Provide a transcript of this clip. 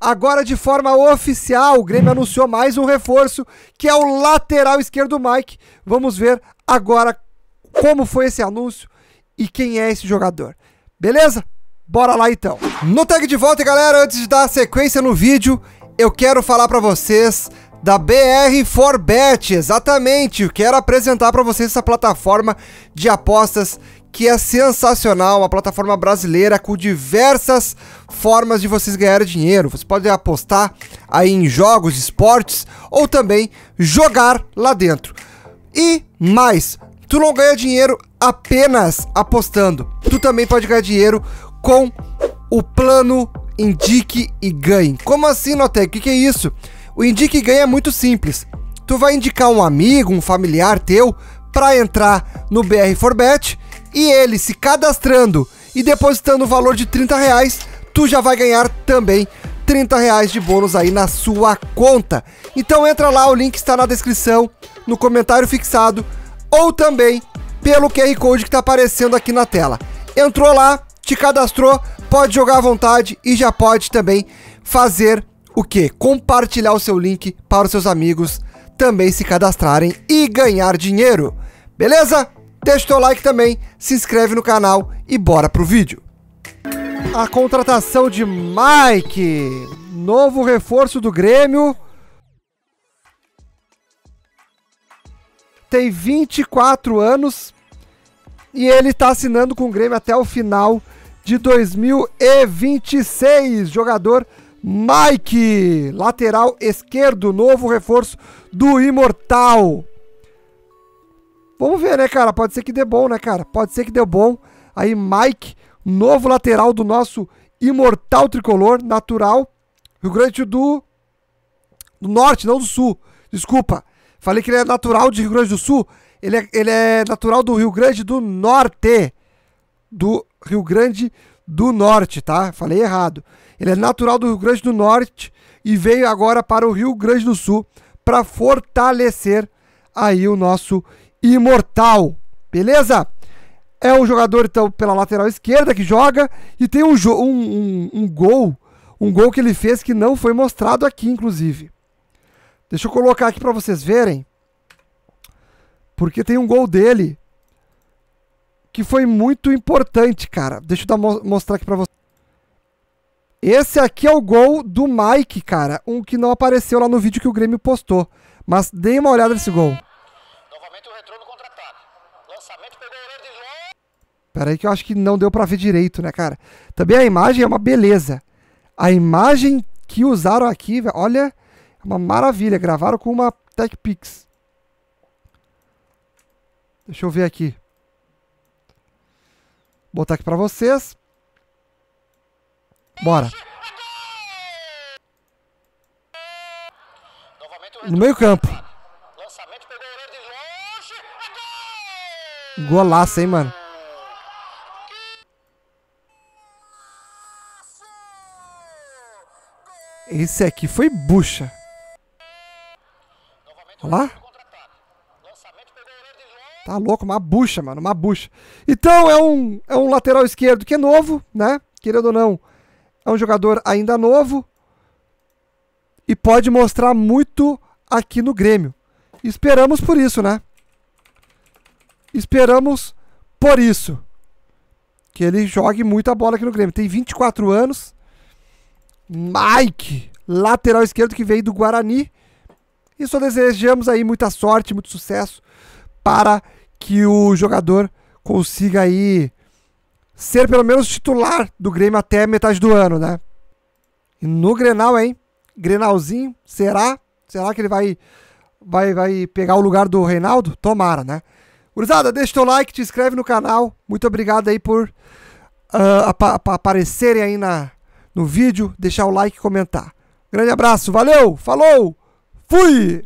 Agora, de forma oficial, o Grêmio anunciou mais um reforço, que é o lateral esquerdo Mike. Vamos ver agora como foi esse anúncio e quem é esse jogador. Beleza? Bora lá então. No tag de volta, galera, antes de dar a sequência no vídeo, eu quero falar para vocês da BR Forbet, exatamente. Eu quero apresentar para vocês essa plataforma de apostas que é sensacional, uma plataforma brasileira com diversas formas de vocês ganharem dinheiro. Você pode apostar aí em jogos, esportes ou também jogar lá dentro. E mais, tu não ganha dinheiro apenas apostando. Tu também pode ganhar dinheiro com o plano Indique e Ganhe. Como assim, Notec? O que é isso? O Indique e Ganhe é muito simples. Tu vai indicar um amigo, um familiar teu para entrar no BR Forbet e ele se cadastrando e depositando o valor de 30 reais, tu já vai ganhar também 30 reais de bônus aí na sua conta. Então entra lá, o link está na descrição, no comentário fixado, ou também pelo QR Code que está aparecendo aqui na tela. Entrou lá, te cadastrou, pode jogar à vontade e já pode também fazer o que? Compartilhar o seu link para os seus amigos também se cadastrarem e ganhar dinheiro. Beleza? Deixa o teu like também, se inscreve no canal e bora pro vídeo. A contratação de Mike, novo reforço do Grêmio. Tem 24 anos e ele está assinando com o Grêmio até o final de 2026. Jogador Mike, lateral esquerdo, novo reforço do Imortal. Vamos ver, né, cara? Pode ser que dê bom, né, cara? Pode ser que dê bom. Aí, Mike, novo lateral do nosso imortal tricolor, natural. Rio Grande do... do Norte, não do Sul. Desculpa. Falei que ele é natural de Rio Grande do Sul. Ele é, ele é natural do Rio Grande do Norte. Do Rio Grande do Norte, tá? Falei errado. Ele é natural do Rio Grande do Norte e veio agora para o Rio Grande do Sul para fortalecer aí o nosso imortal, beleza? É um jogador, então, pela lateral esquerda que joga e tem um, um, um, um gol, um gol que ele fez que não foi mostrado aqui, inclusive. Deixa eu colocar aqui para vocês verem, porque tem um gol dele que foi muito importante, cara. Deixa eu dar, mostrar aqui para vocês. Esse aqui é o gol do Mike, cara. Um que não apareceu lá no vídeo que o Grêmio postou. Mas dê uma olhada nesse gol. Pera aí que eu acho que não deu para ver direito, né, cara? Também a imagem é uma beleza. A imagem que usaram aqui, olha, é uma maravilha. Gravaram com uma Tech Pix. Deixa eu ver aqui. Vou botar aqui para vocês. Bora. No meio campo. Golaço, hein, mano. Esse aqui foi bucha. Olha lá. Tá louco, uma bucha, mano, uma bucha. Então é um, é um lateral esquerdo que é novo, né? Querendo ou não, é um jogador ainda novo. E pode mostrar muito aqui no Grêmio. Esperamos por isso, né? Esperamos por isso. Que ele jogue muita bola aqui no Grêmio. Tem 24 anos. Mike, lateral esquerdo que veio do Guarani. E só desejamos aí muita sorte, muito sucesso para que o jogador consiga aí ser pelo menos titular do Grêmio até metade do ano, né? E no Grenal, hein? Grenalzinho, será? Será que ele vai vai vai pegar o lugar do Reinaldo? Tomara, né? Gurizada, deixa teu like, te inscreve no canal. Muito obrigado aí por uh, ah, ap ap aparecerem aí na, no vídeo, deixar o like e comentar. Grande abraço, valeu, falou, fui!